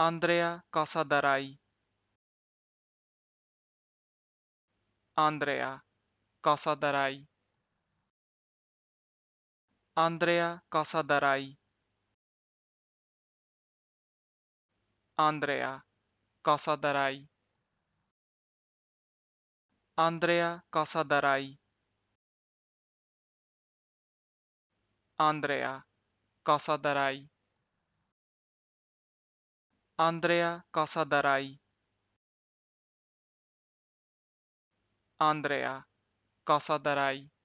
Andrea Casadarai. Andrea Casadarai. Andrea Casadarai. Andrea Casadarai. Andrea Casadarai. Andrea Casadarai. Andrea Casadarai. Andrea Casadarai.